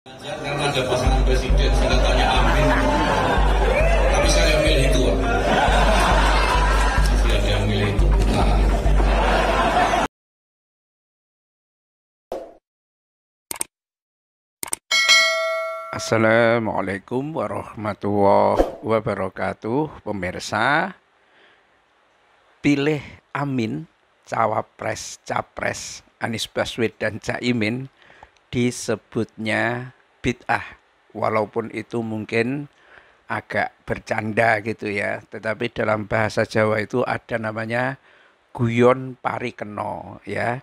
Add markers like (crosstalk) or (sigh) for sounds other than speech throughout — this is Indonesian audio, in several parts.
Karena ada pasangan presiden, saya tanya amin. Tapi saya milih itu. saya ada yang milih itu. Assalamualaikum warahmatullahi wabarakatuh Pemirsa Pilih Amin Cawapres, Capres Anies Baswedan, Caimin disebutnya bid'ah walaupun itu mungkin agak bercanda gitu ya tetapi dalam bahasa Jawa itu ada namanya guyon parikeno ya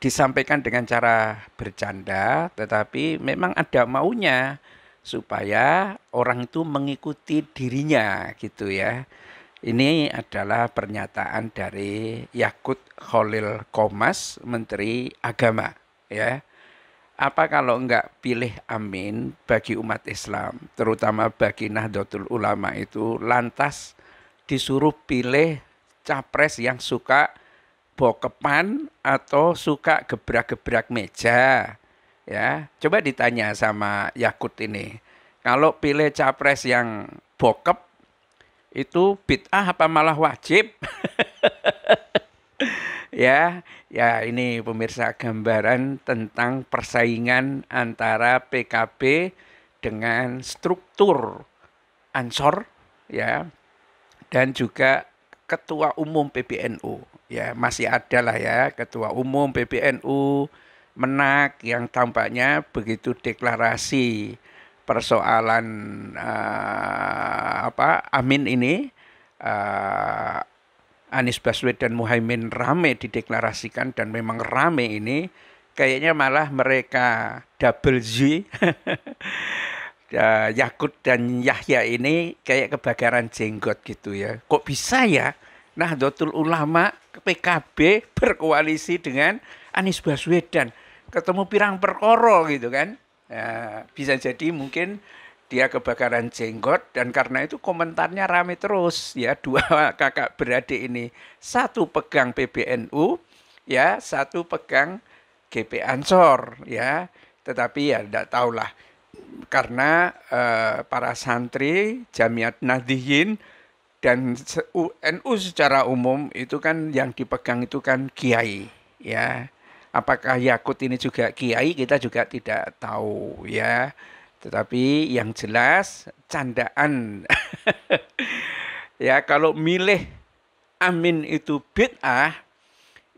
disampaikan dengan cara bercanda tetapi memang ada maunya supaya orang itu mengikuti dirinya gitu ya ini adalah pernyataan dari Yakut Khalil Komas Menteri Agama ya apa kalau enggak pilih amin bagi umat Islam, terutama bagi Nahdlatul Ulama itu lantas disuruh pilih capres yang suka bokepan atau suka gebrak-gebrak meja. Ya, coba ditanya sama Yakut ini. Kalau pilih capres yang bokep itu bid'ah apa malah wajib? (laughs) ya. Ya, ini pemirsa gambaran tentang persaingan antara PKB dengan struktur Ansor ya dan juga ketua umum PBNU ya masih ada lah ya ketua umum PBNU menak yang tampaknya begitu deklarasi persoalan uh, apa Amin ini eh, Anies Baswedan Muhaimin rame dideklarasikan dan memang rame ini kayaknya malah mereka double Z (laughs) ya, Yakut dan Yahya ini kayak kebakaran jenggot gitu ya. Kok bisa ya Nah dotul Ulama ke PKB berkoalisi dengan Anies Baswedan ketemu pirang perkoro gitu kan. Ya, bisa jadi mungkin dia kebakaran jenggot dan karena itu komentarnya rame terus ya dua (laughs) kakak beradik ini satu pegang PBNU ya satu pegang GP Ansor ya tetapi ya tidak tahulah karena eh, para santri Jamiat nadiyin dan NU secara umum itu kan yang dipegang itu kan kiai ya apakah Yakut ini juga kiai kita juga tidak tahu ya tetapi yang jelas candaan. (laughs) ya kalau milih amin itu bid'ah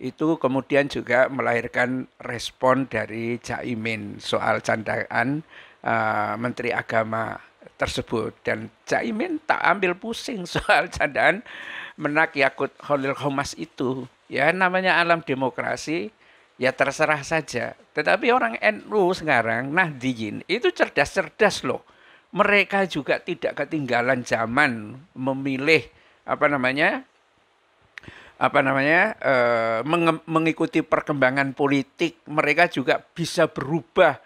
itu kemudian juga melahirkan respon dari Caimin soal candaan uh, Menteri Agama tersebut dan Caimin tak ambil pusing soal candaan menak Yakut holil Homas itu ya namanya alam demokrasi ya terserah saja. Tetapi orang NU sekarang, Nahdiyin, itu cerdas-cerdas loh. Mereka juga tidak ketinggalan zaman memilih apa namanya apa namanya e, mengikuti perkembangan politik mereka juga bisa berubah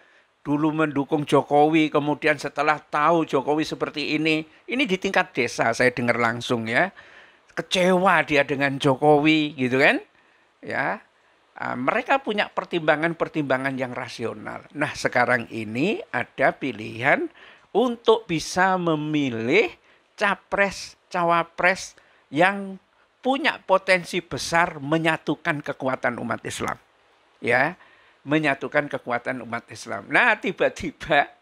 dulu mendukung Jokowi kemudian setelah tahu Jokowi seperti ini ini di tingkat desa saya dengar langsung ya kecewa dia dengan Jokowi gitu kan ya Ah, mereka punya pertimbangan-pertimbangan yang rasional. Nah, sekarang ini ada pilihan untuk bisa memilih capres cawapres yang punya potensi besar menyatukan kekuatan umat Islam. Ya, menyatukan kekuatan umat Islam. Nah, tiba-tiba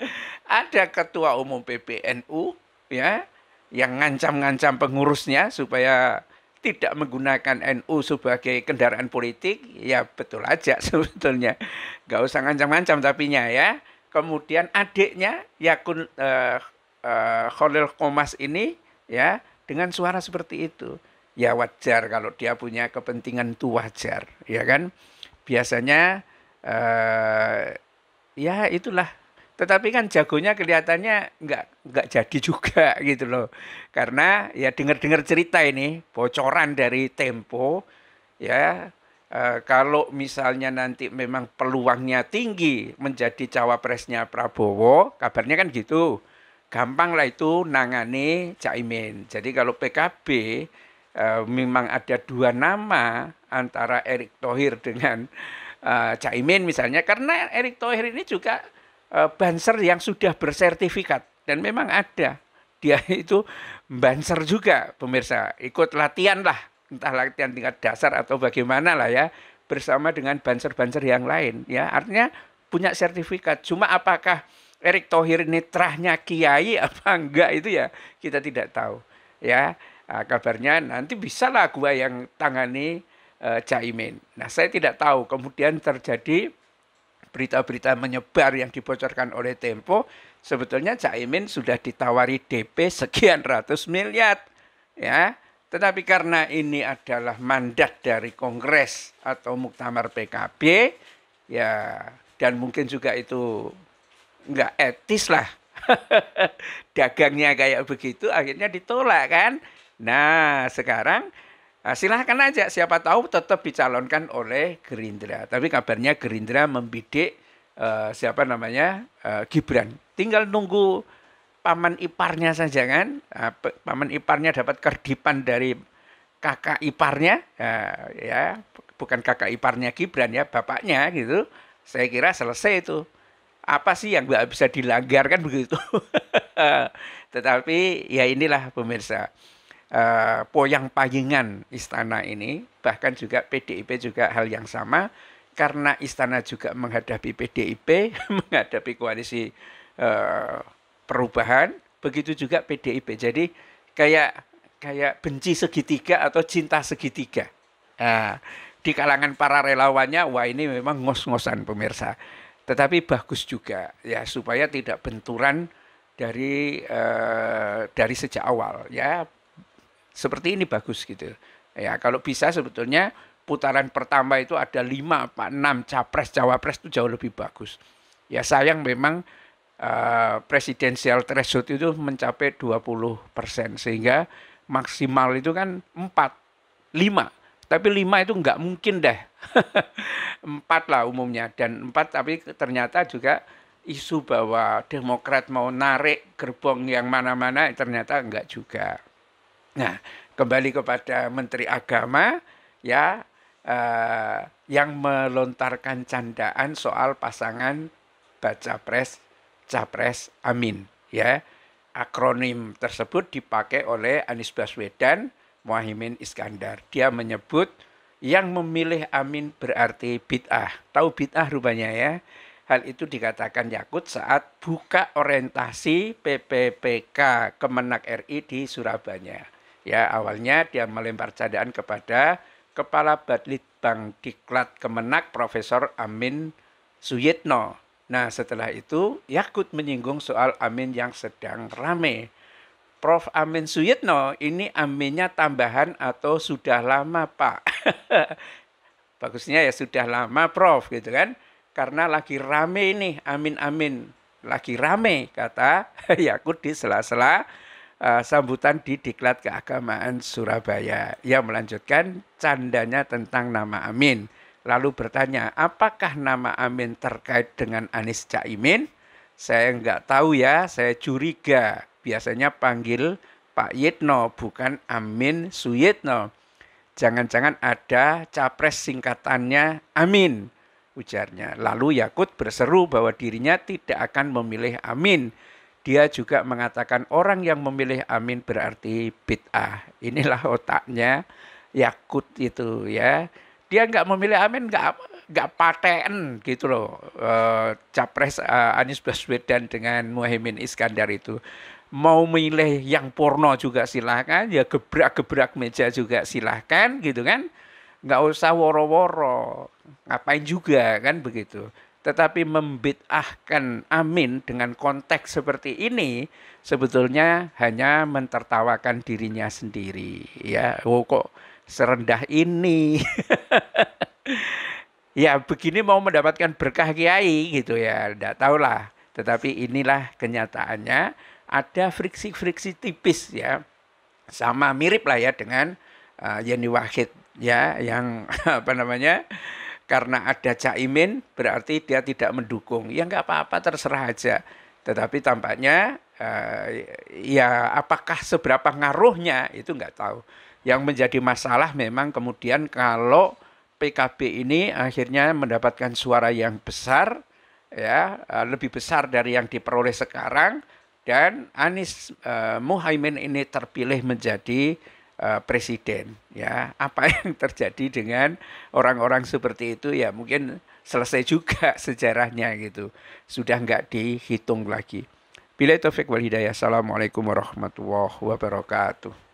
ada ketua umum PBNU ya yang ngancam-ngancam pengurusnya supaya tidak menggunakan NU sebagai kendaraan politik, ya betul aja (laughs) sebetulnya. Gak usah ngancam-ngancam tapinya ya. Kemudian adiknya Yakun uh, eh, uh, eh, Khalil Komas ini ya dengan suara seperti itu. Ya wajar kalau dia punya kepentingan itu wajar, ya kan? Biasanya uh, ya itulah tetapi kan jagonya kelihatannya nggak nggak jadi juga (laughs) gitu loh karena ya dengar-dengar cerita ini bocoran dari Tempo ya e, kalau misalnya nanti memang peluangnya tinggi menjadi cawapresnya Prabowo kabarnya kan gitu gampang lah itu nangani Caimin jadi kalau PKB e, eh, memang ada dua nama antara Erick Thohir dengan uh, eh, Caimin misalnya karena Erick Thohir ini juga Eh, banser yang sudah bersertifikat dan memang ada dia (laughs) itu banser juga pemirsa ikut latihan lah entah latihan tingkat dasar atau bagaimana lah ya bersama dengan banser-banser yang lain ya artinya punya sertifikat cuma apakah Erick Thohir ini terahnya kiai (laughs) apa enggak itu ya kita tidak tahu ya nah, kabarnya nanti bisa lah gua yang tangani e, eh, Caimin nah saya tidak tahu kemudian terjadi berita-berita menyebar yang dibocorkan oleh Tempo, sebetulnya Caimin sudah ditawari DP sekian ratus miliar. Ya, tetapi karena ini adalah mandat dari Kongres atau Muktamar PKB, ya dan mungkin juga itu nggak etis lah. (laughs) Dagangnya kayak begitu, akhirnya ditolak kan. Nah, sekarang Nah, silahkan aja siapa tahu tetap dicalonkan oleh Gerindra. Tapi kabarnya Gerindra membidik uh, siapa namanya uh, Gibran. Tinggal nunggu paman iparnya saja kan. Uh, paman iparnya dapat kerdipan dari kakak iparnya, uh, ya bukan kakak iparnya Gibran ya, bapaknya gitu. Saya kira selesai itu. Apa sih yang nggak bisa dilanggar kan begitu? (laughs) Tetapi ya inilah pemirsa. Eh, poyang Payingan istana ini, bahkan juga PDIP juga hal yang sama, karena istana juga menghadapi PDIP, (laughs) menghadapi koalisi uh, perubahan, begitu juga PDIP. Jadi kayak kayak benci segitiga atau cinta segitiga. Nah, di kalangan para relawannya, wah ini memang ngos-ngosan pemirsa. Tetapi bagus juga ya supaya tidak benturan dari uh, dari sejak awal ya seperti ini bagus gitu. Ya, kalau bisa sebetulnya putaran pertama itu ada lima apa 6 capres cawapres itu jauh lebih bagus. Ya sayang memang uh, presidensial threshold itu mencapai 20% sehingga maksimal itu kan empat lima tapi lima itu nggak mungkin deh (laughs) empat lah umumnya dan empat tapi ternyata juga isu bahwa Demokrat mau narik gerbong yang mana-mana ternyata enggak juga Nah, kembali kepada Menteri Agama ya eh, yang melontarkan candaan soal pasangan baca pres capres amin ya akronim tersebut dipakai oleh Anies Baswedan Muhaimin Iskandar dia menyebut yang memilih amin berarti bid'ah tahu bid'ah rupanya ya hal itu dikatakan Yakut saat buka orientasi PPPK Kemenak RI di Surabaya Ya, awalnya dia melempar candaan kepada Kepala Batlitbang Diklat Kemenak Profesor Amin Suyitno. Nah, setelah itu Yakut menyinggung soal Amin yang sedang rame. Prof. Amin Suyitno, ini aminnya tambahan atau sudah lama, Pak? (laughs) Bagusnya ya sudah lama, Prof, gitu kan? Karena lagi rame ini, amin-amin. Lagi rame, kata (laughs) Yakut di sela-sela Eh, sambutan di Diklat Keagamaan Surabaya. Ia melanjutkan candanya tentang nama Amin. Lalu bertanya, apakah nama Amin terkait dengan Anies Caimin? Saya enggak tahu ya, saya curiga. Biasanya panggil Pak Yitno, bukan Amin Suyitno. Jangan-jangan ada capres singkatannya Amin, ujarnya. Lalu Yakut berseru bahwa dirinya tidak akan memilih Amin, dia juga mengatakan orang yang memilih amin berarti bid'ah. Inilah otaknya Yakut itu ya. Dia nggak memilih amin, nggak nggak paten gitu loh E, capres e, Anies Baswedan dengan Muhaimin Iskandar itu mau milih yang porno juga silahkan ya gebrak-gebrak meja juga silahkan gitu kan nggak usah woro-woro ngapain juga kan begitu tetapi membid'ahkan amin dengan konteks seperti ini sebetulnya hanya mentertawakan dirinya sendiri. Ya, oh, kok serendah ini. (laughs) ya, begini mau mendapatkan berkah kiai gitu ya, tidak tahulah. Tetapi inilah kenyataannya ada friksi-friksi tipis ya. Sama mirip lah ya dengan uh, Yeni Wahid ya yang (laughs) apa namanya karena ada caimin berarti dia tidak mendukung. Ya nggak apa-apa terserah aja. Tetapi tampaknya eh, ya apakah seberapa ngaruhnya itu nggak tahu. Yang menjadi masalah memang kemudian kalau PKB ini akhirnya mendapatkan suara yang besar ya eh, lebih besar dari yang diperoleh sekarang dan Anies eh, Muhaimin ini terpilih menjadi Eh, presiden ya apa (laughs) yang terjadi dengan orang-orang seperti itu ya mungkin selesai juga (laughs) sejarahnya gitu sudah nggak dihitung lagi bila taufik wal hidayah assalamualaikum warahmatullahi wabarakatuh